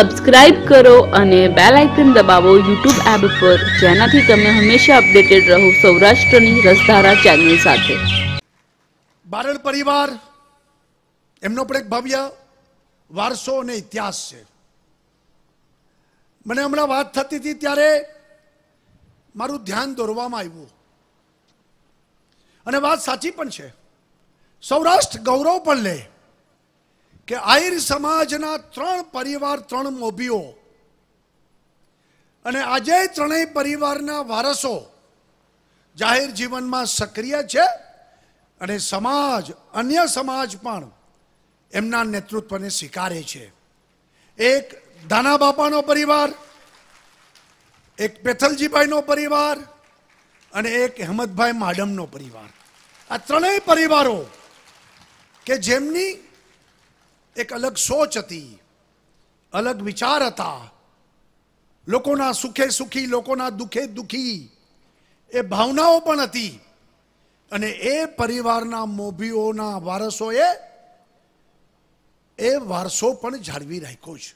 subscribe કરો અને bell icon દબાવો યુટ્યુબ એપ પર જેનાથી તમે હંમેશા અપડેટેડ રહો સૌરાષ્ટ્રની રસધારા ચેનલ સાથે બારડ પરિવાર એમનો પણ એક ભવ્ય વારસો અને ઇતિહાસ છે મને હમણાં વાત થતી હતી ત્યારે મારું ધ્યાન દોરવામાં આવ્યું અને વાત સાચી પણ છે સૌરાષ્ટ્ર ગૌરવ પણ લે કે આહિર સમાજના ત્રણ પરિવાર ત્રણ મોભીઓ અને આજે ત્રણેય પરિવારના વારસો જાહેર જીવનમાં સક્રિય છે અને સમાજ અન્ય સમાજ પણ એમના નેતૃત્વને સ્વીકારે છે એક દાના બાપાનો પરિવાર એક પેથલજીભાઈનો પરિવાર અને એક હેમતભાઈ માડમનો પરિવાર આ ત્રણેય પરિવારો કે જેમની એક અલગ સોચ હતી અલગ વિચાર હતા લોકોના સુખે સુખી લોકોના દુઃખે દુઃખી એ ભાવનાઓ પણ હતી અને એ પરિવારના મોભીઓના વારસોએ એ વારસો પણ જાળવી રાખ્યો છે